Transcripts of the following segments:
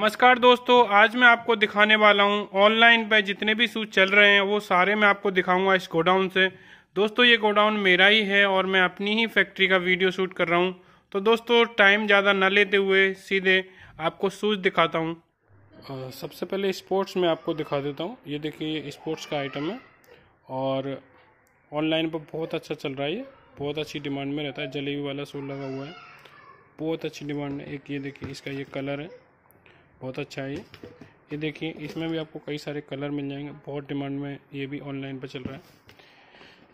नमस्कार दोस्तों आज मैं आपको दिखाने वाला हूँ ऑनलाइन पे जितने भी सूट चल रहे हैं वो सारे मैं आपको दिखाऊंगा इस गोडाउन से दोस्तों ये गोडाउन मेरा ही है और मैं अपनी ही फैक्ट्री का वीडियो शूट कर रहा हूँ तो दोस्तों टाइम ज़्यादा ना लेते हुए सीधे आपको सूज दिखाता हूँ सबसे पहले स्पोर्ट्स में आपको दिखा देता हूँ ये देखिए स्पोर्ट्स का आइटम है और ऑनलाइन पर बहुत अच्छा चल रहा है ये बहुत अच्छी डिमांड में रहता है जलेबी वाला सूट लगा हुआ है बहुत अच्छी डिमांड है एक ये देखिए इसका ये कलर है बहुत अच्छा है ये ये देखिए इसमें भी आपको कई सारे कलर मिल जाएंगे बहुत डिमांड में ये भी ऑनलाइन पर चल रहा है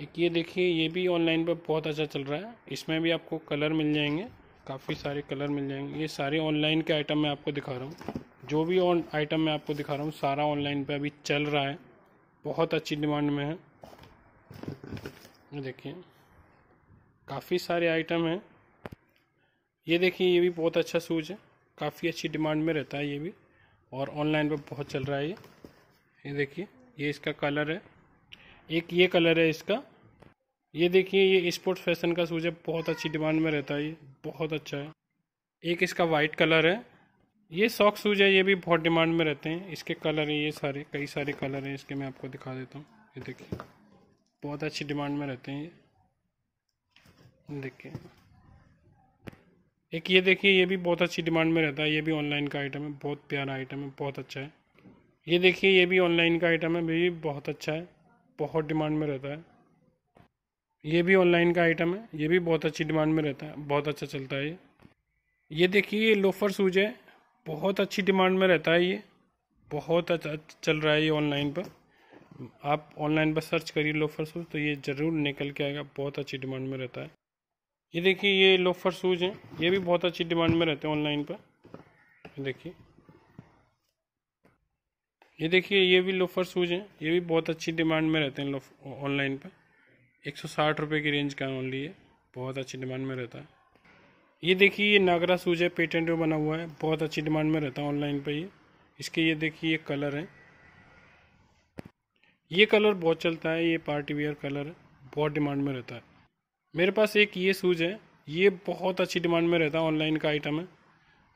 एक ये देखिए ये भी ऑनलाइन पर बहुत अच्छा चल रहा है इसमें भी आपको कलर मिल जाएंगे काफ़ी सारे कलर मिल जाएंगे ये सारे ऑनलाइन के आइटम मैं आपको दिखा रहा हूँ जो भी ऑन आइटम मैं आपको दिखा रहा हूँ सारा ऑनलाइन पर अभी चल रहा है बहुत अच्छी डिमांड में है देखिए काफ़ी सारे आइटम हैं ये देखिए ये भी बहुत अच्छा सूज है काफ़ी अच्छी डिमांड में रहता है ये भी और ऑनलाइन पर बहुत चल रहा है ये ये देखिए ये इसका कलर है एक ये कलर है इसका ये देखिए ये स्पोर्ट्स फैशन का सूज है बहुत अच्छी डिमांड में रहता है ये बहुत अच्छा है एक इसका वाइट कलर है ये सॉक्स सूज है ये भी बहुत डिमांड में रहते हैं इसके कलर हैं ये सारे कई सारे कलर हैं इसके मैं आपको दिखा देता हूँ ये देखिए बहुत अच्छी डिमांड में रहते हैं ये देखिए एक ये देखिए ये भी बहुत अच्छी डिमांड में रहता है ये भी ऑनलाइन का आइटम है बहुत प्यारा आइटम है बहुत अच्छा है ये देखिए ये भी ऑनलाइन का आइटम है ये भी बहुत अच्छा है बहुत डिमांड में रहता है ये भी ऑनलाइन का आइटम है ये भी बहुत अच्छी डिमांड में रहता है बहुत अच्छा चलता है ये ये देखिए ये लोफर शूज है बहुत अच्छी डिमांड में रहता है ये बहुत अच्छा चल रहा है ये ऑनलाइन पर आप ऑनलाइन पर सर्च करिए लोफर शूज़ तो ये ज़रूर निकल के आएगा बहुत अच्छी डिमांड में रहता है ये देखिए ये लोफर शूज हैं ये भी बहुत अच्छी डिमांड में रहते हैं ऑनलाइन पर देखिए ये देखिए ये भी लोफर शूज हैं ये भी बहुत अच्छी डिमांड में रहते हैं ऑनलाइन पर एक सौ साठ रुपये की रेंज का ओनली है बहुत अच्छी डिमांड में रहता है ये देखिए ये नागरा शूज है पेटेंट में बना हुआ है बहुत अच्छी डिमांड में रहता है ऑनलाइन पर ये इसके ये देखिए ये कलर है ये कलर बहुत चलता है ये पार्टी वेयर कलर है बहुत डिमांड में रहता है मेरे पास एक ये शूज़ है ये बहुत अच्छी डिमांड में रहता है ऑनलाइन का आइटम है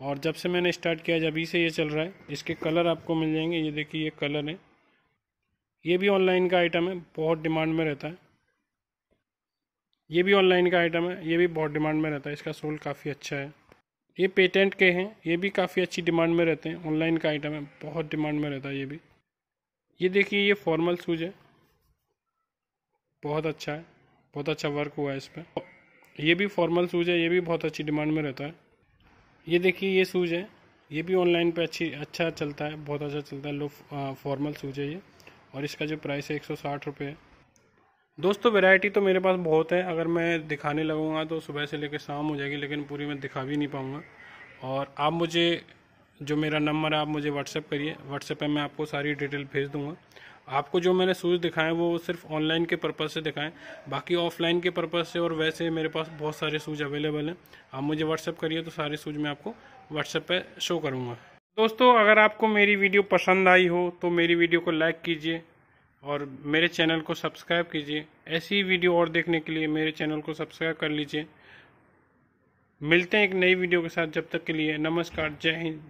और जब से मैंने स्टार्ट किया जब ही से ये चल रहा है इसके कलर आपको मिल जाएंगे ये देखिए ये कलर है ये भी ऑनलाइन का आइटम है बहुत डिमांड में रहता है ये भी ऑनलाइन का आइटम है ये भी बहुत डिमांड में रहता है इसका सोल काफ़ी अच्छा है ये पेटेंट के हैं ये भी काफ़ी अच्छी डिमांड में रहते हैं ऑनलाइन का आइटम है बहुत डिमांड में रहता है ये भी ये देखिए ये फॉर्मल शूज़ है बहुत अच्छा है बहुत अच्छा वर्क हुआ है इस पर ये भी फॉर्मल शूज़ है ये भी बहुत अच्छी डिमांड में रहता है ये देखिए ये शूज़ है ये भी ऑनलाइन पे अच्छी अच्छा चलता है बहुत अच्छा चलता है लो फॉर्मल शूज़ है ये और इसका जो प्राइस है एक सौ साठ रुपये है दोस्तों वैरायटी तो मेरे पास बहुत है अगर मैं दिखाने लगूँगा तो सुबह से लेकर शाम हो जाएगी लेकिन पूरी मैं दिखा भी नहीं पाऊँगा और आप मुझे जो मेरा नंबर है आप मुझे व्हाट्सएप करिए व्हाट्सएप पर मैं आपको सारी डिटेल भेज दूँगा आपको जो मैंने शूज़ दिखाएं वो सिर्फ ऑनलाइन के पर्पज़ से दिखाएं बाकी ऑफलाइन के पर्पज़ से और वैसे मेरे पास बहुत सारे शूज़ अवेलेबल हैं आप मुझे व्हाट्सअप करिए तो सारे शूज़ मैं आपको व्हाट्सएप पर शो करूँगा दोस्तों अगर आपको मेरी वीडियो पसंद आई हो तो मेरी वीडियो को लाइक कीजिए और मेरे चैनल को सब्सक्राइब कीजिए ऐसी वीडियो और देखने के लिए मेरे चैनल को सब्सक्राइब कर लीजिए मिलते हैं एक नई वीडियो के साथ जब तक के लिए नमस्कार जय हिंद